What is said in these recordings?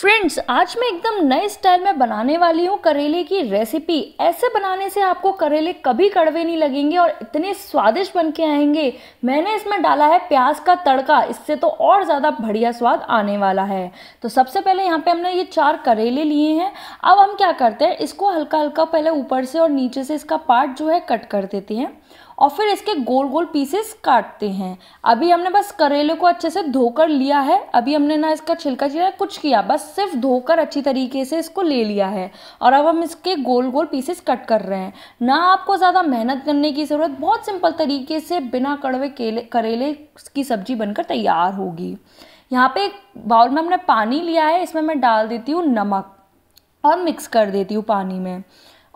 friends आज मैं एकदम नए स्टाइल में बनाने वाली हूँ करेले की रेसिपी ऐसे बनाने से आपको करेले कभी कड़वे नहीं लगेंगे और इतने स्वादिष्ट बन के आएंगे मैंने इसमें डाला है प्याज का तड़का इससे तो और ज़्यादा बढ़िया स्वाद आने वाला है तो सबसे पहले यहाँ पे हमने ये चार करेले लिए हैं अब हम क्या करते हैं इसको हल्का हल्का पहले ऊपर से और नीचे से इसका पार्ट जो है कट कर देते हैं और फिर इसके गोल गोल पीसेस काटते हैं अभी हमने बस करेले को अच्छे से धोकर लिया है अभी हमने ना इसका छिलका छिलका कुछ किया बस सिर्फ धोकर अच्छी तरीके से इसको ले लिया है और अब हम इसके गोल गोल पीसेस कट कर रहे हैं ना आपको ज़्यादा मेहनत करने की ज़रूरत बहुत सिंपल तरीके से बिना कड़वे केले करेले की सब्जी बनकर तैयार होगी यहाँ पे एक बाउल में हमने पानी लिया है इसमें मैं डाल देती हूँ नमक और मिक्स कर देती हूँ पानी में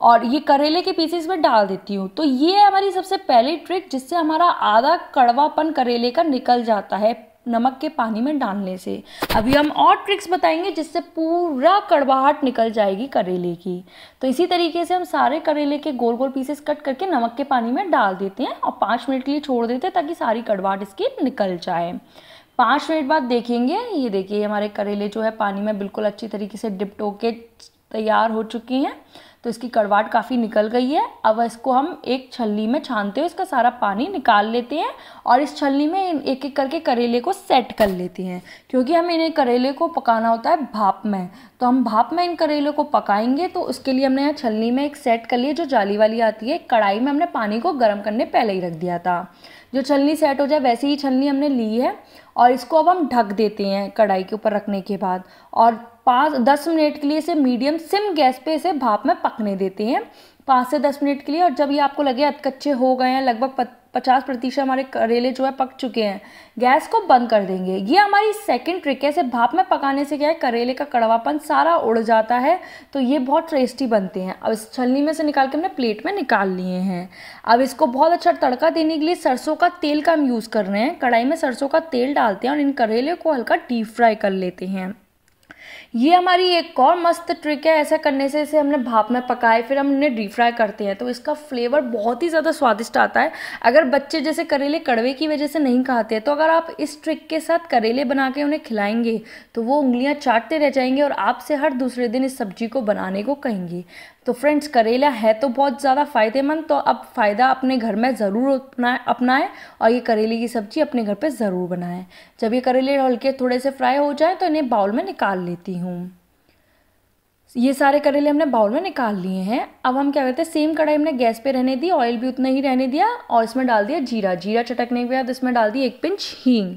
और ये करेले के पीसेस में डाल देती हूँ तो ये है हमारी सबसे पहली ट्रिक जिससे हमारा आधा कड़वापन करेले का निकल जाता है नमक के पानी में डालने से अभी हम और ट्रिक्स बताएंगे जिससे पूरा कड़वाहट निकल जाएगी करेले की तो इसी तरीके से हम सारे करेले के गोल गोल पीसेस कट करके नमक के पानी में डाल देते हैं और पाँच मिनट के लिए छोड़ देते हैं ताकि सारी कड़वाहट इसकी निकल जाए पाँच मिनट बाद देखेंगे ये देखिए हमारे करेले जो है पानी में बिल्कुल अच्छी तरीके से डिप्ट होके तैयार हो चुकी हैं तो इसकी कड़वाट काफ़ी निकल गई है अब इसको हम एक छलनी में छानते हुए इसका सारा पानी निकाल लेते हैं और इस छलनी में एक एक करके करेले को सेट कर लेते हैं क्योंकि हमें इन्हें करेले को पकाना होता है भाप में तो हम भाप में इन करेले को पकाएंगे तो उसके लिए हमने यहाँ छलनी में एक सेट कर लिया जो जाली वाली आती है कढ़ाई में हमने पानी को गर्म करने पहले ही रख दिया था जो छलनी सेट हो जाए वैसे ही छलनी हमने ली है और इसको अब हम ढक देते हैं कढ़ाई के ऊपर रखने के बाद और पाँच दस मिनट के लिए इसे मीडियम सिम गैस पे इसे भाप में पकने देते हैं पाँच से दस मिनट के लिए और जब ये आपको लगे अतकच्चे हो गए हैं लगभग पचास प्रतिशत हमारे करेले जो है पक चुके हैं गैस को बंद कर देंगे ये हमारी सेकंड ट्रिक है ऐसे भाप में पकाने से क्या है करेले का कड़वापन सारा उड़ जाता है तो ये बहुत टेस्टी बनते हैं अब इस छलनी में से निकाल के हमने प्लेट में निकाल लिए हैं अब इसको बहुत अच्छा तड़का देने के लिए सरसों का तेल का हम यूज़ कर रहे हैं कढ़ाई में सरसों का तेल डालते हैं और इन करेले को हल्का डीप फ्राई कर लेते हैं ये हमारी एक और मस्त ट्रिक है ऐसा करने से इसे हमने भाप में पकाए फिर हम इन्हें डीप फ्राई करते हैं तो इसका फ्लेवर बहुत ही ज़्यादा स्वादिष्ट आता है अगर बच्चे जैसे करेले कड़वे की वजह से नहीं खाते तो अगर आप इस ट्रिक के साथ करेले बना के उन्हें खिलाएंगे तो वो उंगलियाँ चाटते रह जाएंगे और आपसे हर दूसरे दिन इस सब्जी को बनाने को कहेंगे तो फ्रेंड्स करेला है तो बहुत ज़्यादा फ़ायदेमंद तो अब फ़ायदा अपने घर में ज़रूर अपनाएं अपनाएं और ये करेले की सब्ज़ी अपने घर पर ज़रूर बनाएं जब ये करेले हल्के थोड़े से फ्राई हो जाए तो इन्हें बाउल में निकाल लें लेती हूँ ये सारे करेले हमने बाउल में निकाल लिए हैं अब हम क्या करते हैं सेम कढ़ाई हमने गैस पे रहने दी ऑयल भी उतना ही रहने दिया और इसमें डाल दिया जीरा जीरा चटकने के बाद इसमें डाल दी एक पिंच हींग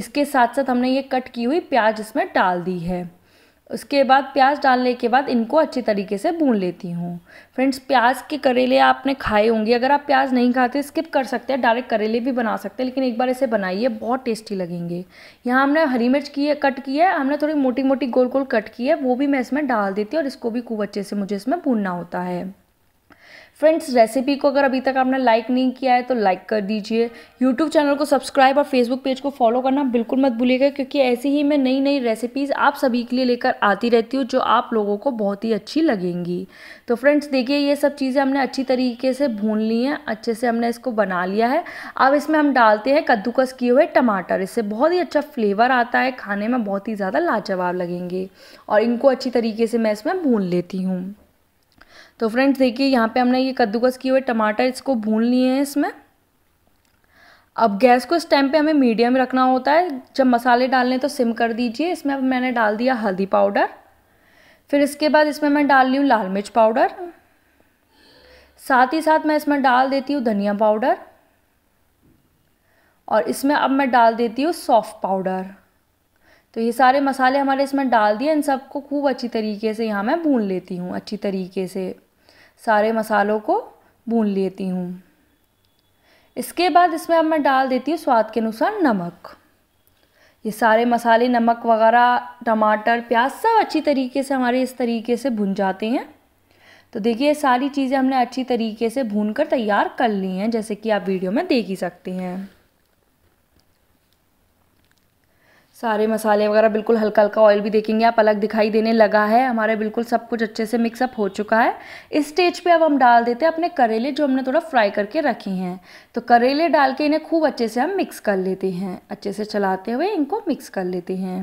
इसके साथ साथ हमने ये कट की हुई प्याज इसमें डाल दी है उसके बाद प्याज डालने के बाद इनको अच्छी तरीके से भून लेती हूँ फ्रेंड्स प्याज के करेले आपने खाए होंगे अगर आप प्याज नहीं खाते स्किप कर सकते हैं डायरेक्ट करेले भी बना सकते हैं लेकिन एक बार इसे बनाइए बहुत टेस्टी लगेंगे यहाँ हमने हरी मिर्च की है कट की है हमने थोड़ी मोटी मोटी गोल गोल कट की है वो भी मैं इसमें डाल देती हूँ और इसको भी खूब अच्छे से मुझे इसमें भूनना होता है फ्रेंड्स रेसिपी को अगर अभी तक आपने लाइक नहीं किया है तो लाइक कर दीजिए यूट्यूब चैनल को सब्सक्राइब और फेसबुक पेज को फॉलो करना बिल्कुल मत भूलिएगा क्योंकि ऐसी ही मैं नई नई रेसिपीज़ आप सभी के लिए लेकर आती रहती हूँ जो आप लोगों को बहुत ही अच्छी लगेंगी तो फ्रेंड्स देखिए ये सब चीज़ें हमने अच्छी तरीके से भून ली हैं अच्छे से हमने इसको बना लिया है अब इसमें हम डालते हैं कद्दूकस किए हुए टमाटर इससे बहुत ही अच्छा फ्लेवर आता है खाने में बहुत ही ज़्यादा लाजवाब लगेंगे और इनको अच्छी तरीके से मैं इसमें भून लेती हूँ तो फ्रेंड्स देखिए यहाँ पे हमने ये कद्दूकस किए हुए टमाटर इसको भून लिए हैं इसमें अब गैस को इस टाइम पे हमें मीडियम रखना होता है जब मसाले डालने तो सिम कर दीजिए इसमें अब मैंने डाल दिया हल्दी पाउडर फिर इसके बाद इसमें मैं डाल ली हूँ लाल मिर्च पाउडर साथ ही साथ मैं इसमें डाल देती हूँ धनिया पाउडर और इसमें अब मैं डाल देती हूँ सॉफ्ट पाउडर तो ये सारे मसाले हमारे इसमें डाल दिए इन सबको खूब अच्छी तरीके से यहाँ मैं भून लेती हूँ अच्छी तरीके से सारे मसालों को भून लेती हूँ इसके बाद इसमें अब मैं डाल देती हूँ स्वाद के अनुसार नमक ये सारे मसाले नमक वगैरह टमाटर प्याज सब अच्छी तरीके से हमारे इस तरीके से भुन जाते हैं तो देखिए ये सारी चीज़ें हमने अच्छी तरीके से भून कर तैयार कर ली हैं जैसे कि आप वीडियो में देख ही सकते हैं सारे मसाले वगैरह बिल्कुल हल्का हल्का ऑयल भी देखेंगे आप अलग दिखाई देने लगा है हमारे बिल्कुल सब कुछ अच्छे से मिक्सअप हो चुका है इस स्टेज पे अब हम डाल देते हैं अपने करेले जो हमने थोड़ा फ्राई करके रखे हैं तो करेले डाल के इन्हें खूब अच्छे से हम मिक्स कर लेते हैं अच्छे से चलाते हुए इनको मिक्स कर लेते हैं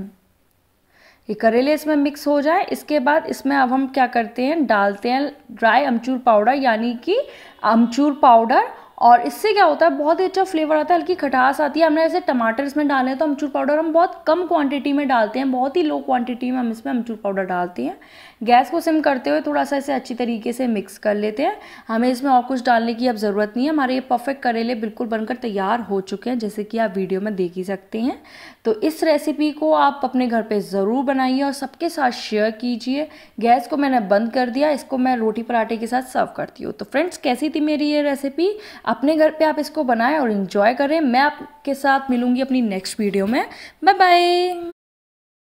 ये करेले इसमें मिक्स हो जाए इसके बाद इसमें अब हम क्या करते हैं डालते हैं ड्राई अमचूर पाउडर यानी कि अमचूर पाउडर और इससे क्या होता है बहुत ही अच्छा फ्लेवर आता है हल्की खटास आती है हमने ऐसे टमाटर इसमें डाले हैं तो अमचूर पाउडर हम बहुत कम क्वांटिटी में डालते हैं बहुत ही लो क्वांटिटी में हम इसमें अमचूर पाउडर डालते हैं गैस को सिम करते हुए थोड़ा सा इसे अच्छी तरीके से मिक्स कर लेते हैं हमें इसमें और कुछ डालने की अब ज़रूरत नहीं है हमारे ये परफेक्ट करेले बिल्कुल बनकर तैयार हो चुके हैं जैसे कि आप वीडियो में देख ही सकते हैं तो इस रेसिपी को आप अपने घर पर ज़रूर बनाइए और सबके साथ शेयर कीजिए गैस को मैंने बंद कर दिया इसको मैं रोटी पराठे के साथ सर्व करती हूँ तो फ्रेंड्स कैसी थी मेरी ये रेसिपी अपने घर पे आप इसको बनाएं और इन्जॉय करें मैं आपके साथ मिलूंगी अपनी नेक्स्ट वीडियो में बाय बाय